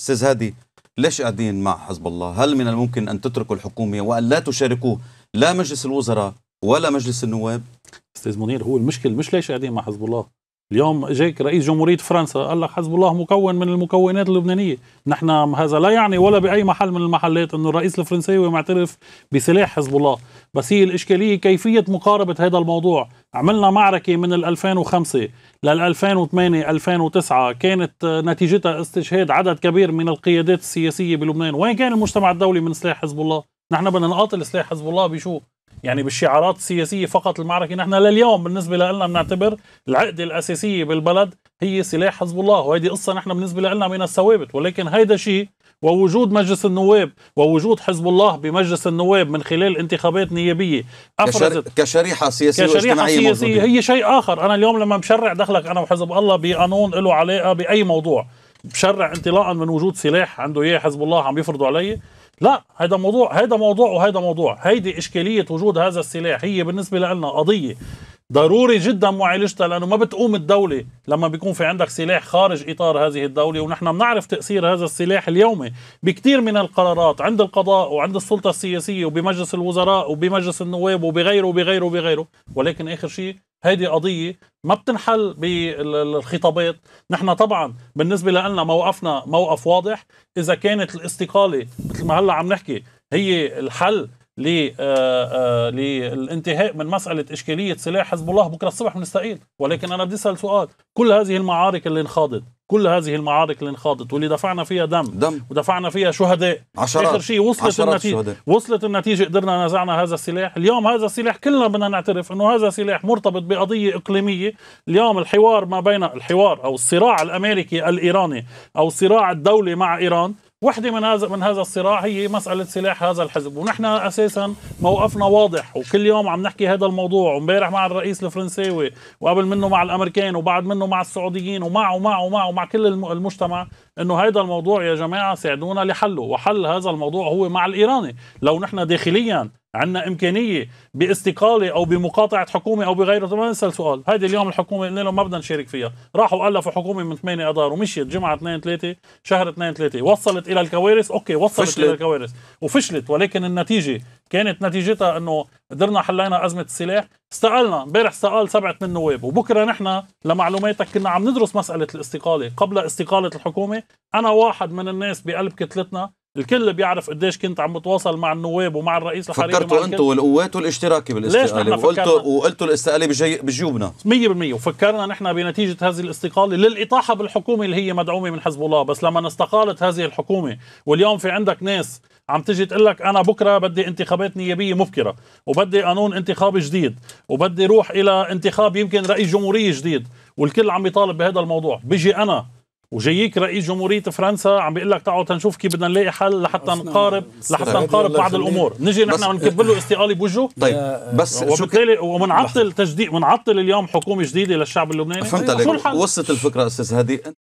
استاذ هادي ليش قاعدين مع حزب الله؟ هل من الممكن ان تتركوا الحكومه وان لا تشاركوه لا مجلس الوزراء ولا مجلس النواب؟ استاذ منير هو المشكله مش ليش قاعدين مع حزب الله اليوم جاك رئيس جمهورية فرنسا قال لك حزب الله مكون من المكونات اللبنانية نحن هذا لا يعني ولا بأي محل من المحلات أنه الرئيس الفرنسي معترف بسلاح حزب الله بس هي الإشكالية كيفية مقاربة هذا الموضوع عملنا معركة من 2005 لل 2008 2009 كانت آه، نتيجتها استشهاد عدد كبير من القيادات السياسية بلبنان وين كان المجتمع الدولي من سلاح حزب الله؟ نحن بدنا نقاتل سلاح حزب الله بشو؟ يعني بالشعارات السياسيه فقط المعركه نحن لليوم بالنسبه لنا بنعتبر العقده الاساسيه بالبلد هي سلاح حزب الله وهيدي قصه نحن بالنسبه لنا من الثوابت ولكن هيدا شيء ووجود مجلس النواب ووجود حزب الله بمجلس النواب من خلال انتخابات نيابيه افرزت كشريحه سياسيه كشريحه سياسيه هي شيء اخر انا اليوم لما بشرع دخلك انا وحزب الله بقانون له علاقه باي موضوع بشرع انطلاقا من وجود سلاح عنده اياه حزب الله عم يفرضه علي لا هذا موضوع هذا موضوع وهذا موضوع هيدي اشكاليه وجود هذا السلاح هي بالنسبه لنا قضيه ضروري جدا معالجتها لانه ما بتقوم الدوله لما بيكون في عندك سلاح خارج اطار هذه الدوله ونحن بنعرف تاثير هذا السلاح اليومي بكثير من القرارات عند القضاء وعند السلطه السياسيه وبمجلس الوزراء وبمجلس النواب وبغيره وبغيره وبغيره ولكن اخر شيء هيدي قضية ما بتنحل بالخطابات نحن طبعا بالنسبة لنا موقفنا موقف واضح إذا كانت الاستقالة مثل ما هلأ عم نحكي هي الحل آه، آه، للانتهاء من مسألة إشكالية سلاح حزب الله بكرة الصبح بنستقيل ولكن أنا بدي أسأل سؤال كل هذه المعارك اللي انخاضت كل هذه المعارك اللي انخاضت واللي دفعنا فيها دم, دم. ودفعنا فيها شهداء عشرات اخر شيء وصلت عشرات النتيجه شهداء. وصلت النتيجه قدرنا نزعنا هذا السلاح اليوم هذا السلاح كلنا بدنا نعترف انه هذا سلاح مرتبط بقضيه اقليميه اليوم الحوار ما بين الحوار او الصراع الامريكي الايراني او صراع الدولي مع ايران وحده من هذا من هذا الصراع هي مسألة سلاح هذا الحزب ونحن أساسا موقفنا واضح وكل يوم عم نحكي هذا الموضوع ومبارح مع الرئيس الفرنساوي وقبل منه مع الأمريكان وبعد منه مع السعوديين ومع ومع ومع ومع كل المجتمع انه هذا الموضوع يا جماعه ساعدونا لحله وحل هذا الموضوع هو مع الايراني لو نحن داخليا عندنا امكانيه باستقاله او بمقاطعه حكومه او بغيره طبعا ما نسال سؤال هيدي اليوم الحكومه قلنا لهم ما بدنا نشارك فيها راحوا الفوا حكومه من 8 اذار ومشيت جمعه 2 3 شهر 2 3 وصلت الى الكوارث اوكي وصلت فشلت. الى الكوارث وفشلت ولكن النتيجه كانت نتيجتها انه قدرنا حلينا ازمه السلاح استقلنا امبارح استقال سبعه من النواب وبكره نحن لمعلوماتك كنا عم ندرس مساله الاستقاله قبل استقاله الحكومه انا واحد من الناس بقلب كتلتنا الكل بيعرف قديش كنت عم بتواصل مع النواب ومع الرئيس الحريري فكرتوا انتم والقوات والاشتراكي بالاستقاله وقلتوا وقلتوا الاستقاله بجي بجيوبنا 100% وفكرنا نحن بنتيجه هذه الاستقاله للاطاحه بالحكومه اللي هي مدعومه من حزب الله بس لما استقالت هذه الحكومه واليوم في عندك ناس عم تجي تقول لك انا بكره بدي انتخابات نيابيه مبكره وبدي قانون انتخابي جديد وبدي روح الى انتخاب يمكن رئيس جمهوريه جديد والكل عم يطالب بهذا الموضوع بيجي انا وجاييك رئيس جمهوريه فرنسا عم بيقول لك تعالوا تنشوف كيف بدنا نلاقي حل لحتى نقارب لحتى نقارب بعض الامور نجي نحن بنكب له استقاله بوجهه طيب آه، بس وبالتالي ومنعطل تجديد منعطل اليوم حكومه جديده للشعب اللبناني فهمت طيب، عليك وصلت الفكره استاذ هادي